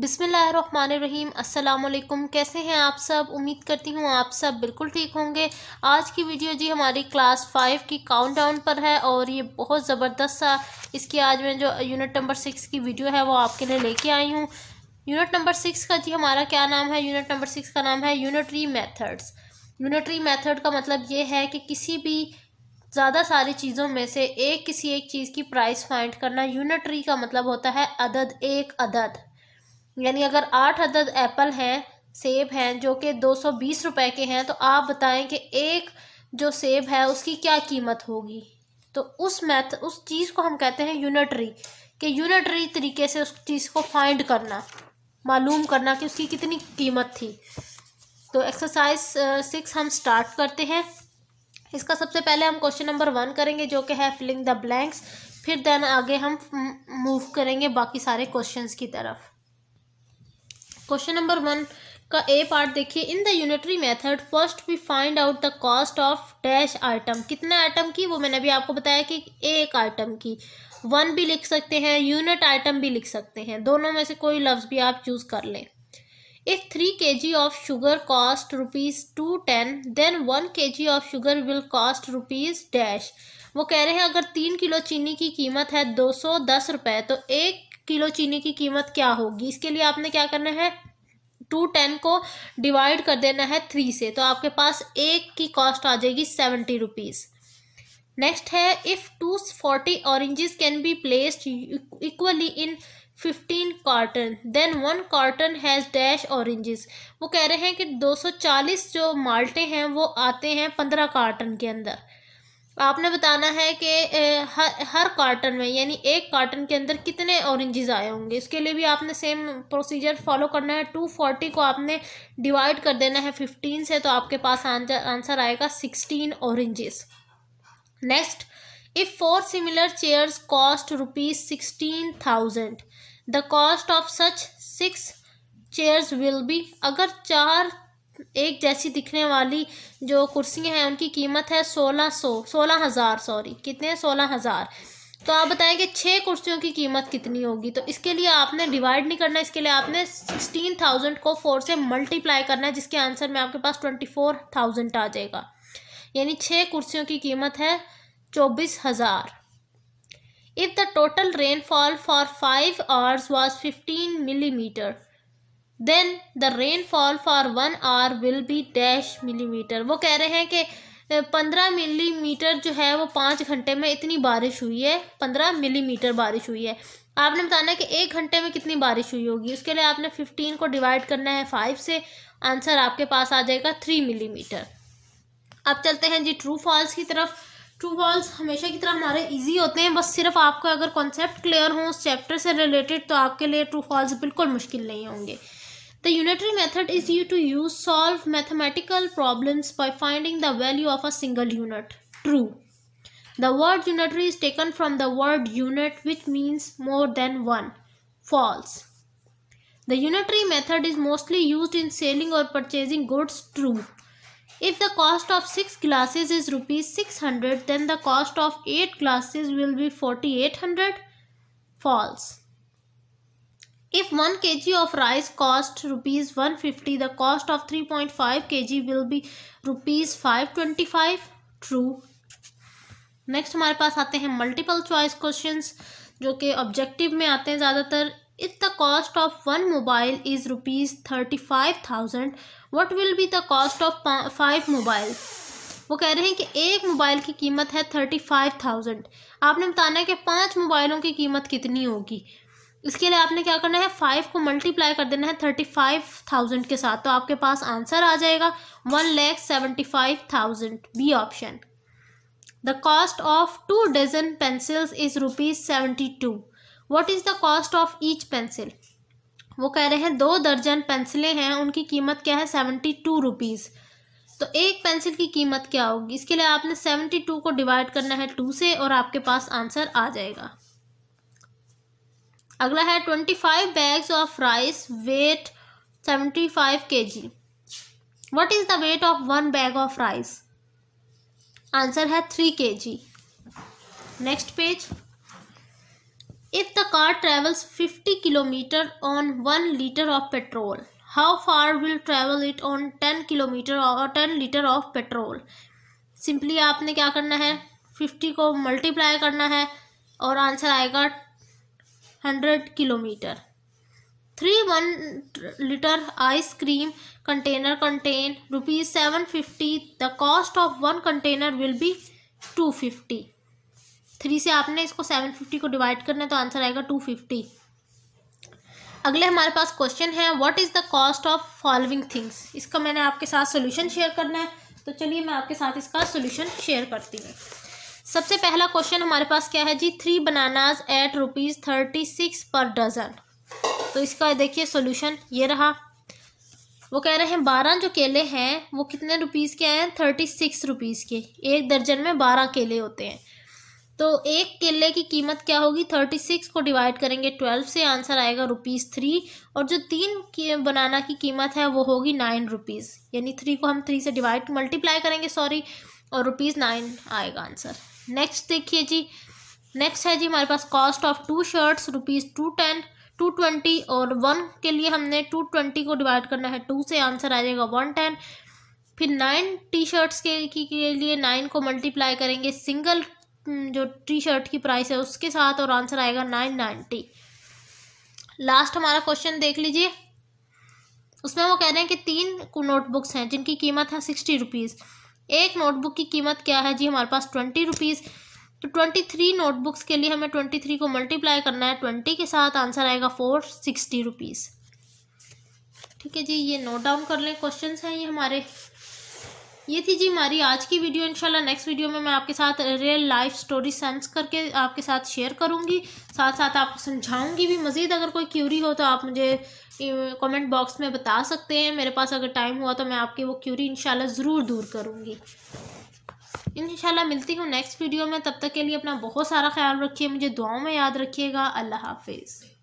बिसमीम अस्सलाम कैसे हैं आप सब उम्मीद करती हूँ आप सब बिल्कुल ठीक होंगे आज की वीडियो जी हमारी क्लास फाइव की काउंटडाउन पर है और ये बहुत ज़बरदस्त सा इसकी आज मैं जो यूनिट नंबर सिक्स की वीडियो है वो आपके लिए लेके आई हूँ यूनिट नंबर सिक्स का जी हमारा क्या नाम है यूनिट नंबर सिक्स का नाम है यूनिटरी मैथड्स यूनिटरी मैथड का मतलब ये है कि किसी भी ज़्यादा सारी चीज़ों में से एक किसी एक चीज़ की प्राइस फाइंड करना यूनिटरी का मतलब होता है अदद एक अदद यानी अगर आठ अदद एप्पल हैं सेब हैं जो कि दो सौ बीस रुपए के हैं तो आप बताएं कि एक जो सेब है उसकी क्या कीमत होगी तो उस मैथ उस चीज़ को हम कहते हैं यूनिटरी कि यूनिटरी तरीके से उस चीज़ को फाइंड करना मालूम करना कि उसकी कितनी कीमत थी तो एक्सरसाइज सिक्स हम स्टार्ट करते हैं इसका सबसे पहले हम क्वेश्चन नंबर वन करेंगे जो कि है फिलिंग द ब्लैंक्स फिर देन आगे हम मूव करेंगे बाकी सारे क्वेश्चंस की तरफ क्वेश्चन नंबर वन का ए पार्ट देखिए in the unitary method first we find out the cost of dash item कितने आइटम की वो मैंने अभी आपको बताया कि एक आइटम की वन भी लिख सकते हैं यूनिट आइटम भी लिख सकते हैं दोनों में से कोई लफ्ज़ भी आप चूज़ कर लें if three K G of sugar cost rupees two ten then one K G of sugar will cost rupees dash वो कह रहे हैं अगर तीन किलो चीनी की कीमत है दो सौ दस रुपये तो एक किलो चीनी की कीमत क्या होगी इसके लिए आपने क्या करना है टू टेन को डिवाइड कर देना है थ्री से तो आपके पास एक की कॉस्ट आ जाएगी सेवेंटी रुपीज़ नेक्स्ट है if two forty oranges can be placed equally in fifteen carton then one carton has dash oranges वो कह रहे हैं कि दो सौ चालीस जो माल्टे हैं वो आते हैं पंद्रह कार्टन के अंदर आपने बताना है कि हर हर कार्टन में यानी एक कार्टन के अंदर कितने ऑरेंजेस आए होंगे इसके लिए भी आपने सेम प्रोसीजर फॉलो करना है टू फोर्टी को आपने डिवाइड कर देना है फिफ्टीन से तो आपके पास आंसर आएगा sixteen oranges next if four similar chairs cost rupees sixteen thousand the cost of such six chairs will be अगर चार एक जैसी दिखने वाली जो कुर्सियाँ हैं उनकी कीमत है सोलह सौ सोलह हज़ार सॉरी कितने सोलह हज़ार तो आप बताएं कि छः कुर्सियों की कीमत कितनी होगी तो इसके लिए आपने डिवाइड नहीं करना इसके लिए आपने सिक्सटीन थाउजेंड को फोर से मल्टीप्लाई करना है जिसके आंसर में आपके पास ट्वेंटी फोर थाउजेंड आ जाएगा यानी छः कुर्सियों की कीमत है चौबीस हज़ार if the total rainfall for five hours was fifteen millimetre then the rainfall for one hour will be dash millimetre वो कह रहे हैं कि पंद्रह मिलीमीटर जो है वो पाँच घंटे में इतनी बारिश हुई है पंद्रह मिलीमीटर बारिश हुई है आपने बताना है कि एक घंटे में कितनी बारिश हुई होगी उसके लिए आपने फिफ्टीन को डिवाइड करना है फाइव से आंसर आपके पास आ जाएगा थ्री मिलीमीटर अब चलते हैं जी ट्रू फॉल्स की तरफ ट्रू फॉल्स हमेशा की तरह हमारे इजी होते हैं बस सिर्फ आपको अगर कॉन्सेप्ट क्लियर हो उस चैप्टर से रिलेटेड तो आपके लिए ट्रू फॉल्स बिल्कुल मुश्किल नहीं होंगे The unitary method is used to use solve mathematical problems by finding the value of a single unit. True. The word unitary is taken from the word unit which means more than one. False. The unitary method is mostly used in selling or purchasing goods. True. If the cost of 6 glasses is rupees 600 then the cost of 8 glasses will be 4800. False. If 1 kg of rice cost rupees 150, the cost of 3.5 kg will be rupees 525. True. Next हमारे पास आते हैं multiple choice questions जो कि objective में आते हैं ज़्यादातर if the cost of one mobile is rupees thirty five thousand what will be the cost of five mobile वो कह रहे हैं कि एक मोबाइल की कीमत है थर्टी फाइव थाउजेंड आपने बताना है कि पांच मोबाइलों की कीमत कितनी होगी इसके लिए आपने क्या करना है फाइव को मल्टीप्लाई कर देना है थर्टी फाइव थाउजेंड के साथ तो आपके पास आंसर आ जाएगा one lakh seventy five thousand B option the cost of two dozen pencils is rupees seventy two what is the cost of each pencil वो कह रहे हैं दो दर्जन पेंसिलें हैं उनकी कीमत क्या है सेवेंटी टू रुपीज़ तो एक पेंसिल की कीमत क्या होगी इसके लिए आपने सेवेंटी टू को डिवाइड करना है टू से और आपके पास आंसर आ जाएगा अगला है twenty five bags of rice weight seventy five K G what is the weight of one bag of rice answer है three K G next page if the car travels fifty kilometre on one litre of petrol how far will travel it on ten kilometre और ten litre of petrol simply आपने क्या करना है fifty को multiply करना है और answer आएगा hundred kilometre three one litre ice cream container contain rupees seven fifty the cost of one container will be two fifty three से आपने इसको सेवन फिफ्टी को डिवाइड करना है तो आंसर आएगा टू फिफ्टी अगले हमारे पास क्वेश्चन है what is the cost of following things इसका मैंने आपके साथ सोल्यूशन शेयर करना है तो चलिए मैं आपके साथ इसका सोल्यूशन शेयर करती हूँ सबसे पहला क्वेश्चन हमारे पास क्या है जी three bananas at rupees thirty six per dozen तो इसका देखिए सॉल्यूशन ये रहा वो कह रहे हैं बारह जो केले हैं वो कितने रुपीज़ के हैं थर्टी सिक्स रुपीज़ के एक दर्जन में बारह केले होते हैं तो एक केले की कीमत क्या होगी थर्टी सिक्स को डिवाइड करेंगे ट्वेल्व से आंसर आएगा रुपीज़ थ्री और जो तीन की बनाना की कीमत है वो होगी नाइन रुपीज़ यानी थ्री को हम थ्री से डिवाइड मल्टीप्लाई करेंगे सॉरी और रुपीज़ नाइन आएगा आंसर नेक्स्ट देखिए जी नेक्स्ट है जी हमारे पास cost of two shirts rupees two ten two twenty और वन के लिए हमने टू ट्वेंटी को डिवाइड करना है टू से आंसर आ जाएगा वन टेन फिर नाइन टी शर्ट्स के, के लिए नाइन को मल्टीप्लाई करेंगे सिंगल हम्म, जो टी शर्ट की प्राइस है उसके साथ और आंसर आएगा नाइन नाइन्टी लास्ट हमारा क्वेश्चन देख लीजिए उसमें वो कह रहे हैं कि तीन नोटबुक्स हैं जिनकी कीमत है सिक्सटी रुपीज़ एक नोटबुक की कीमत क्या है जी हमारे पास ट्वेंटी रुपीज़ तो ट्वेंटी थ्री नोटबुक्स के लिए हमें ट्वेंटी थ्री को मल्टीप्लाई करना है ट्वेंटी के साथ आंसर आएगा फोर सिक्सटी रुपीज़ ठीक है जी ये नोट डाउन कर लें क्वेश्चंस हैं ये हमारे ये थी जी हमारी आज की वीडियो इंशाल्लाह नेक्स्ट वीडियो में मैं आपके साथ रियल लाइफ स्टोरी सेंस करके आपके साथ शेयर करूँगी साथ साथ आपको समझाऊँगी भी मज़ीद अगर कोई क्यूरी हो तो आप मुझे कमेंट बॉक्स में बता सकते हैं मेरे पास अगर टाइम हुआ तो मैं आपकी वो क्यूरी इंशाल्लाह ज़रूर दूर करूँगी इंशाल्लाह मिलती हूँ नेक्स्ट वीडियो में तब तक के लिए अपना बहुत सारा ख्याल रखिए मुझे दुआओं में याद रखिएगा अल्लाह हाफिज़